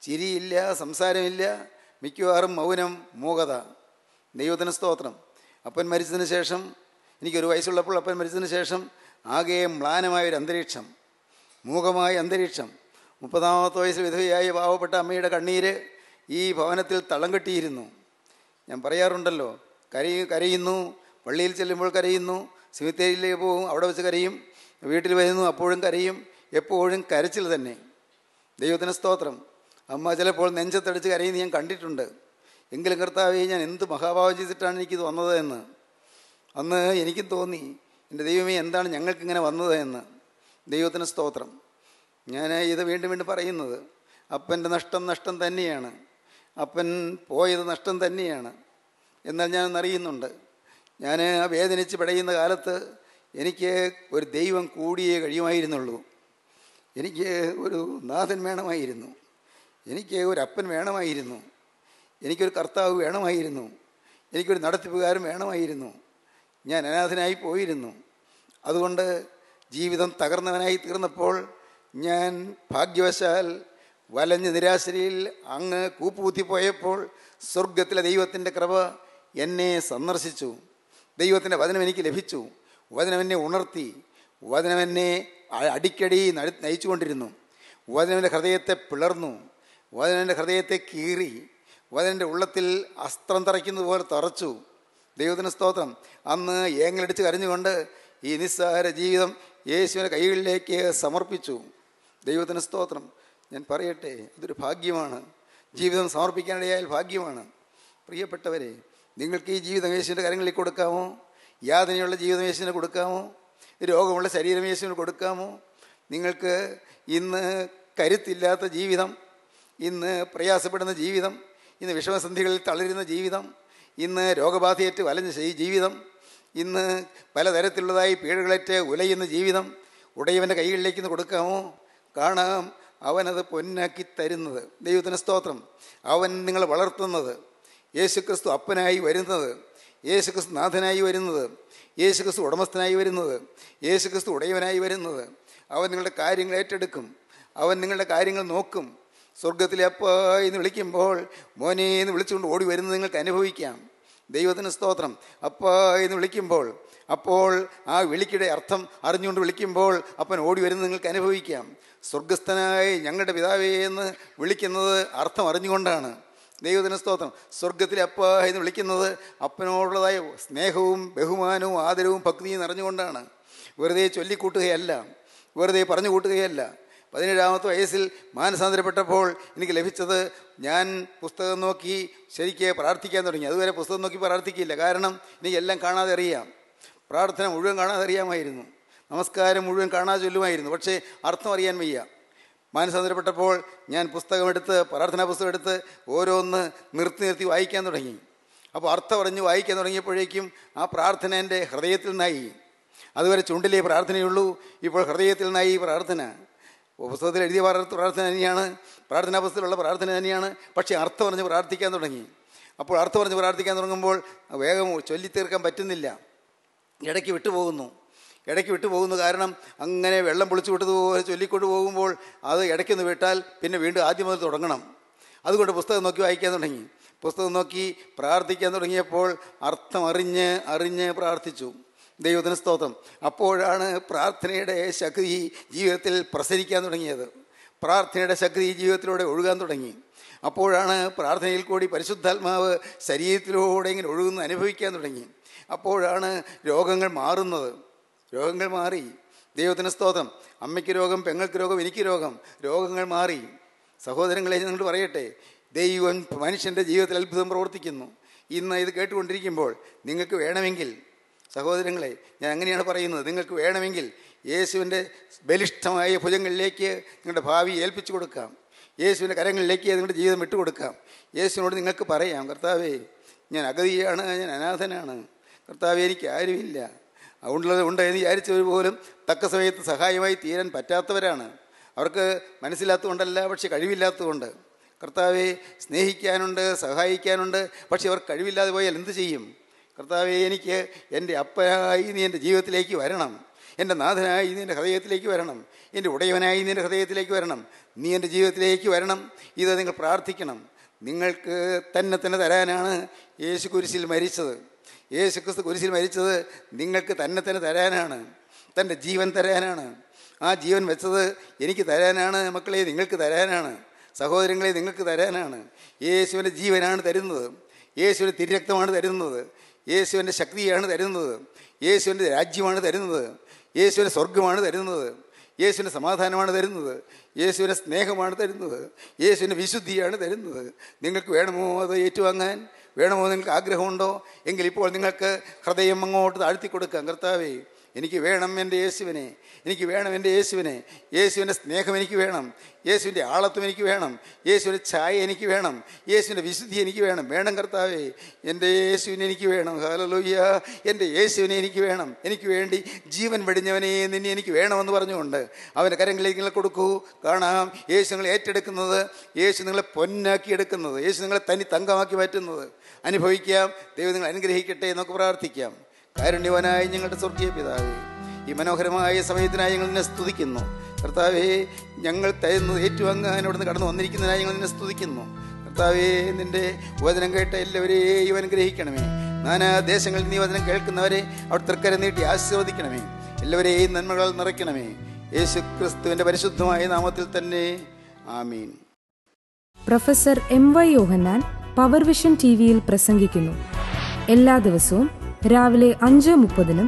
ചിരിയില്ല സംസാരമില്ല മിക്കവാറും മൗനം മൂകത ദൈവത്തിന് സ്തോത്രം അപ്പൻ മരിച്ചതിന് ശേഷം എനിക്കൊരു വയസ്സുള്ളപ്പോൾ അപ്പൻ മരിച്ചതിന് ശേഷം ആകെ മ്ലാനമായൊരു അന്തരീക്ഷം മൂകമായ അന്തരീക്ഷം മുപ്പതാമത്തെ വയസ്സിൽ വിധവയായി പാവപ്പെട്ട അമ്മയുടെ കണ്ണീര് ഈ ഭവനത്തിൽ തളം കെട്ടിയിരുന്നു ഞാൻ പറയാറുണ്ടല്ലോ കരയ കരയുന്നു പള്ളിയിൽ ചെല്ലുമ്പോൾ കരയുന്നു സിമിത്തേരിയിലേക്ക് പോകും അവിടെ വെച്ച് കരയും വീട്ടിൽ വരുന്നു അപ്പോഴും കരയും എപ്പോഴും കരച്ചിൽ തന്നെ ദൈവത്തിന് സ്തോത്രം അമ്മ ചിലപ്പോൾ നെഞ്ചത്തടിച്ച് കരയുന്നത് ഞാൻ കണ്ടിട്ടുണ്ട് എങ്കിലും കർത്താവേ ഞാൻ എന്ത് മഹാഭാവം ചെയ്തിട്ടാണ് എനിക്കിത് വന്നത് എന്ന് അന്ന് എനിക്കും തോന്നി എൻ്റെ ദൈവമേ എന്താണ് ഞങ്ങൾക്കിങ്ങനെ വന്നത് എന്ന് ദൈവത്തിന് സ്തോത്രം ഞാൻ ഇത് വീണ്ടും വീണ്ടും പറയുന്നത് അപ്പൻ്റെ നഷ്ടം നഷ്ടം തന്നെയാണ് അപ്പൻ പോയത് നഷ്ടം തന്നെയാണ് എന്നാൽ ഞാനൊന്നറിയുന്നുണ്ട് ഞാൻ ആ വേദനിച്ച് പിടയുന്ന കാലത്ത് എനിക്ക് ഒരു ദൈവം കൂടിയേ കഴിയുമായിരുന്നുള്ളൂ എനിക്ക് ഒരു നാഥൻ വേണമായിരുന്നു എനിക്ക് ഒരു അപ്പൻ വേണമായിരുന്നു എനിക്കൊരു കർത്താവ് വേണമായിരുന്നു എനിക്കൊരു നടത്തിപ്പുകാരൻ വേണമായിരുന്നു ഞാൻ അനാഥനായി പോയിരുന്നു അതുകൊണ്ട് ജീവിതം തകർന്നവനായി തീർന്നപ്പോൾ ഞാൻ ഭാഗ്യവശാൽ വലഞ്ഞ നിരാശരിയിൽ അങ്ങ് കൂപ്പുകുത്തിപ്പോയപ്പോൾ സ്വർഗത്തിലെ ദൈവത്തിൻ്റെ കൃപ എന്നെ സന്ദർശിച്ചു ദൈവത്തിൻ്റെ വചനം എനിക്ക് ലഭിച്ചു വചനമെന്നെ ഉണർത്തി വചനമെന്നെ അടിക്കടി നയിച്ചുകൊണ്ടിരുന്നു വചനമെൻ്റെ ഹൃദയത്തെ പിളർന്നു വധനൻ്റെ ഹൃദയത്തെ കീറി വധനൻ്റെ ഉള്ളത്തിൽ അസ്ത്രം തറയ്ക്കുന്നത് പോലെ തറച്ചു ദൈവത്തിൻ്റെ സ്തോത്രം അന്ന് ഏങ്ങലടിച്ച് കരഞ്ഞുകൊണ്ട് ഈ നിസ്സാര ജീവിതം യേശുവിൻ്റെ കൈകളിലേക്ക് സമർപ്പിച്ചു ദൈവത്തിൻ്റെ സ്തോത്രം ഞാൻ പറയട്ടെ അതൊരു ഭാഗ്യമാണ് ജീവിതം സമർപ്പിക്കാനിടയായാൽ ഭാഗ്യമാണ് പ്രിയപ്പെട്ടവരെ നിങ്ങൾക്ക് ഈ ജീവിതം യേശുവിൻ്റെ കാര്യങ്ങളിൽ കൊടുക്കാമോ യാതനയുള്ള ജീവിതം യേശുവിന് കൊടുക്കാമോ രോഗമുള്ള ശരീരം യേശുവിന് കൊടുക്കാമോ നിങ്ങൾക്ക് ഇന്ന് കരുത്തില്ലാത്ത ജീവിതം ഇന്ന് പ്രയാസപ്പെടുന്ന ജീവിതം ഇന്ന് വിഷമസന്ധികളിൽ തളരുന്ന ജീവിതം ഇന്ന് രോഗബാധയേറ്റ് വലഞ്ഞ ജീവിതം ഇന്ന് പലതരത്തിലുള്ളതായി പീഴുകളേറ്റ് ഉലയുന്ന ജീവിതം ഉടയവൻ്റെ കൈകളിലേക്ക് ഇന്ന് കൊടുക്കാമോ കാണാം അവനത് പൊന്നാക്കി തരുന്നത് ദൈവത്തിന് സ്തോത്രം അവൻ നിങ്ങളെ വളർത്തുന്നത് യേശുക്രിസ്തു അപ്പനായി വരുന്നത് യേശുക്രിസ്തു നാഥനായി വരുന്നത് യേശുക്രിസ്തു ഉടമസ്ഥനായി വരുന്നത് യേശുക്രിസ്തു ഉടയവനായി വരുന്നത് അവൻ നിങ്ങളുടെ കാര്യങ്ങൾ ഏറ്റെടുക്കും അവൻ നിങ്ങളുടെ കാര്യങ്ങൾ നോക്കും സ്വർഗത്തിലെ അപ്പ എന്ന് വിളിക്കുമ്പോൾ മോനെ എന്ന് വിളിച്ചുകൊണ്ട് ഓടി വരുന്നത് നിങ്ങൾക്ക് അനുഭവിക്കാം ദൈവത്തിന് സ്തോത്രം അപ്പ എന്ന് വിളിക്കുമ്പോൾ അപ്പോൾ ആ വിളിക്കിടെ അർത്ഥം അറിഞ്ഞുകൊണ്ട് വിളിക്കുമ്പോൾ അപ്പൻ ഓടി വരുന്നത് നിങ്ങൾക്ക് അനുഭവിക്കാം സ്വർഗസ്ഥനായി ഞങ്ങളുടെ പിതാവേ എന്ന് വിളിക്കുന്നത് അർത്ഥം അറിഞ്ഞുകൊണ്ടാണ് ദൈവത്തിന് സ്തോത്രം സ്വർഗത്തിലെ അപ്പ എന്ന് വിളിക്കുന്നത് അപ്പനോടുള്ളതായ സ്നേഹവും ബഹുമാനവും ആദരവും ഭക്തിയും നിറഞ്ഞുകൊണ്ടാണ് വെറുതെ ചൊല്ലിക്കൂട്ടുകയല്ല വെറുതെ പറഞ്ഞു കൂട്ടുകയല്ല പതിനേഴാമത്തെ വയസ്സിൽ മാനസാന്തരപ്പെട്ടപ്പോൾ എനിക്ക് ലഭിച്ചത് ഞാൻ പുസ്തകം നോക്കി ശരിക്ക് പ്രാർത്ഥിക്കാൻ തുടങ്ങി അതുവരെ പുസ്തകം നോക്കി പ്രാർത്ഥിക്കില്ല കാരണം എനിക്ക് എല്ലാം കാണാതെ അറിയാം പ്രാർത്ഥന മുഴുവൻ കാണാതെ അറിയാമായിരുന്നു നമസ്കാരം മുഴുവൻ കാണാതെ ചൊല്ലുമായിരുന്നു പക്ഷേ അർത്ഥം അറിയാൻ വയ്യ മാനസാന്തരപ്പെട്ടപ്പോൾ ഞാൻ പുസ്തകമെടുത്ത് പ്രാർത്ഥനാ പുസ്തകം എടുത്ത് ഓരോന്ന് നിർത്തി നിർത്തി വായിക്കാൻ തുടങ്ങി അപ്പോൾ അർത്ഥം അറിഞ്ഞ് വായിക്കാൻ തുടങ്ങിയപ്പോഴേക്കും ആ പ്രാർത്ഥന എൻ്റെ ഹൃദയത്തിൽ നിന്നായി അതുവരെ ചുണ്ടിലേ പ്രാർത്ഥനയുള്ളൂ ഇപ്പോൾ ഹൃദയത്തിൽ നിന്നായി പ്രാർത്ഥന പുസ്തകത്തിൽ എഴുതിയ പ്രാർത്ഥന തന്നെയാണ് പ്രാർത്ഥനാ പുസ്തകത്തിലുള്ള പ്രാർത്ഥന തന്നെയാണ് പക്ഷേ അർത്ഥം പറഞ്ഞ് പ്രാർത്ഥിക്കാൻ തുടങ്ങി അപ്പോൾ അർത്ഥം പറഞ്ഞ് പ്രാർത്ഥിക്കാൻ തുടങ്ങുമ്പോൾ വേഗം ചൊല്ലിത്തീർക്കാൻ പറ്റുന്നില്ല ഇടയ്ക്ക് വിട്ടുപോകുന്നു ഇടയ്ക്ക് വിട്ടുപോകുന്നു കാരണം അങ്ങനെ വെള്ളം പൊളിച്ചു വിട്ടതുപോലെ ചൊല്ലിക്കൊണ്ട് പോകുമ്പോൾ അത് ഇടയ്ക്കൊന്ന് വിട്ടാൽ പിന്നെ വീണ്ടും ആദ്യം മുതൽ തുടങ്ങണം അതുകൊണ്ട് പുസ്തകം നോക്കി വായിക്കാൻ തുടങ്ങി പുസ്തകം നോക്കി പ്രാർത്ഥിക്കാൻ തുടങ്ങിയപ്പോൾ അർത്ഥം അറിഞ്ഞ് അറിഞ്ഞ് പ്രാർത്ഥിച്ചു ദൈവത്തിന് സ്തോത്രം അപ്പോഴാണ് പ്രാർത്ഥനയുടെ ശക്തി ജീവിതത്തിൽ പ്രസരിക്കാൻ തുടങ്ങിയത് പ്രാർത്ഥനയുടെ ശക്തി ജീവിതത്തിലൂടെ ഒഴുകാൻ തുടങ്ങി അപ്പോഴാണ് പ്രാർത്ഥനയിൽ കൂടി പരിശുദ്ധാത്മാവ് ശരീരത്തിലൂടെ ഇങ്ങനെ ഒഴുകുന്ന അനുഭവിക്കാൻ തുടങ്ങി അപ്പോഴാണ് രോഗങ്ങൾ മാറുന്നത് രോഗങ്ങൾ മാറി ദൈവത്തിന് സ്തോത്രം അമ്മയ്ക്ക് രോഗം പെങ്ങൾക്ക് രോഗം എനിക്ക് രോഗം രോഗങ്ങൾ മാറി സഹോദരങ്ങളെ നിങ്ങൾ പറയട്ടെ ദൈവം മനുഷ്യൻ്റെ ജീവിതത്തിൽ അത്ഭുതം പ്രവർത്തിക്കുന്നു ഇന്ന് ഇത് കേട്ടുകൊണ്ടിരിക്കുമ്പോൾ നിങ്ങൾക്ക് വേണമെങ്കിൽ സഹോദരങ്ങളെ ഞാൻ അങ്ങനെയാണ് പറയുന്നത് നിങ്ങൾക്ക് വേണമെങ്കിൽ യേശുവിൻ്റെ ബലിഷ്ഠമായ ഭുജങ്ങളിലേക്ക് നിങ്ങളുടെ ഭാവി ഏൽപ്പിച്ചു കൊടുക്കാം യേശുവിൻ്റെ കരങ്ങളിലേക്ക് നിങ്ങളുടെ ജീവിതം വിട്ടുകൊടുക്കാം യേശുവിനോട് നിങ്ങൾക്ക് പറയാം കർത്താവേ ഞാൻ അഗതിയാണ് ഞാൻ അനാഥനാണ് കർത്താവേ എനിക്ക് ആരുമില്ല അതുകൊണ്ടുള്ളത് ഉണ്ട് എന്ന് വിചാരിച്ചവർ പോലും തക്ക സമയത്ത് സഹായമായി തീരാൻ പറ്റാത്തവരാണ് അവർക്ക് മനസ്സിലാത്തതുകൊണ്ടല്ല പക്ഷെ കഴിവില്ലാത്തതുകൊണ്ട് കർത്താവെ സ്നേഹിക്കാനുണ്ട് സഹായിക്കാനുണ്ട് പക്ഷെ അവർ കഴിവില്ലാതെ പോയാൽ എന്ത് ചെയ്യും കർത്താവെ എനിക്ക് എൻ്റെ അപ്പനായി നീ എൻ്റെ ജീവിതത്തിലേക്ക് വരണം എൻ്റെ നാഥനായി നീ എൻ്റെ ഹൃദയത്തിലേക്ക് വരണം എൻ്റെ ഉടയവനായി നീ എൻ്റെ ഹൃദയത്തിലേക്ക് വരണം നീ എൻ്റെ ജീവിതത്തിലേക്ക് വരണം ഇത് നിങ്ങൾ പ്രാർത്ഥിക്കണം നിങ്ങൾക്ക് തന്നെ തന്നെ തരാനാണ് യേശു കുരിശിൽ മരിച്ചത് യേശു ക്രിസ്തു കുരിശിൽ മരിച്ചത് നിങ്ങൾക്ക് തന്നെ തന്നെ തരാനാണ് തൻ്റെ ജീവൻ തരാനാണ് ആ ജീവൻ വെച്ചത് എനിക്ക് തരാനാണ് മക്കളെ നിങ്ങൾക്ക് തരാനാണ് സഹോദരങ്ങളെ നിങ്ങൾക്ക് തരാനാണ് യേശുവിൻ്റെ ജീവനാണ് തരുന്നത് യേശുവിൻ്റെ തിരക്തമാണ് തരുന്നത് യേശുവിൻ്റെ ശക്തിയാണ് തരുന്നത് യേശുവിൻ്റെ രാജ്യമാണ് തരുന്നത് യേശുവിൻ്റെ സ്വർഗമാണ് തരുന്നത് യേശുവിൻ്റെ സമാധാനമാണ് തരുന്നത് യേശുവിൻ്റെ സ്നേഹമാണ് തരുന്നത് യേശുവിൻ്റെ വിശുദ്ധിയാണ് തരുന്നത് നിങ്ങൾക്ക് വേണമോ അത് ഏറ്റുവാങ്ങാൻ വേണമോ നിങ്ങൾക്ക് ആഗ്രഹമുണ്ടോ എങ്കിൽ ഇപ്പോൾ നിങ്ങൾക്ക് ഹൃദയം അങ്ങോട്ട് താഴ്ത്തി കൊടുക്കാം കർത്താവേ എനിക്ക് വേണം എൻ്റെ യേശുവിനെ എനിക്ക് വേണം എൻ്റെ യേശുവിനെ യേശുവിൻ്റെ സ്നേഹം എനിക്ക് വേണം യേശുവിൻ്റെ ആളത്വം എനിക്ക് വേണം യേശുവിൻ്റെ ഛായ എനിക്ക് വേണം യേശുവിൻ്റെ വിശുദ്ധി എനിക്ക് വേണം വേണം കർത്താവേ എൻ്റെ യേശുവിനെ എനിക്ക് വേണം ഹലലൂയ്യ എൻ്റെ യേശുവിനെ എനിക്ക് വേണം എനിക്ക് വേണ്ടി ജീവൻ വെടിഞ്ഞവനെ നിന്നെ എനിക്ക് വേണമെന്ന് പറഞ്ഞുകൊണ്ട് അവൻ്റെ കരങ്ങളിലേക്ക് നിങ്ങൾ കൊടുക്കൂ കാണാം യേശു നിങ്ങൾ ഏറ്റെടുക്കുന്നത് യേശു നിങ്ങളെ പൊന്നാക്കി എടുക്കുന്നത് യേശു നിങ്ങളെ തനി തങ്കമാക്കി മാറ്റുന്നത് അനുഭവിക്കാം ദൈവം നിങ്ങൾ അനുഗ്രഹിക്കട്ടെ എന്നൊക്കെ പ്രാർത്ഥിക്കാം കാരുണ്യവനായി ഞങ്ങളുടെ സ്വർഗീയ പിതാവേ ഈ മനോഹരമായ സമയത്തിനായി ഞങ്ങൾ നിന്നെ സ്തുതിക്കുന്നു കർത്താവെ ഞങ്ങൾ തരുന്നത് ഏറ്റുവാങ്ങാനോട് കടന്നു വന്നിരിക്കുന്നതിനായി ഞങ്ങൾ നിന്നെ സ്തുതിക്കുന്നു കർത്താവേ നിന്റെ വചനം കേട്ട എല്ലാവരെയും അനുഗ്രഹിക്കണമേ നാനാ ദേശങ്ങളിൽ നീ വചനം കേൾക്കുന്നവരെ അവിടെ തൃക്കര നീട്ടി ആശീർവദിക്കണമേ എല്ലാവരെയും നന്മകൾ നിറയ്ക്കണമേ യേശു ക്രിസ്തുവിന്റെ പരിശുദ്ധമായ നാമത്തിൽ തന്നെ ആമീൻ professor M Y Yohannan power vision T വിയിൽ പ്രസംഗിക്കുന്നു എല്ലാ ദിവസവും രാവിലെ അഞ്ച് മുപ്പതിനും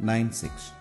96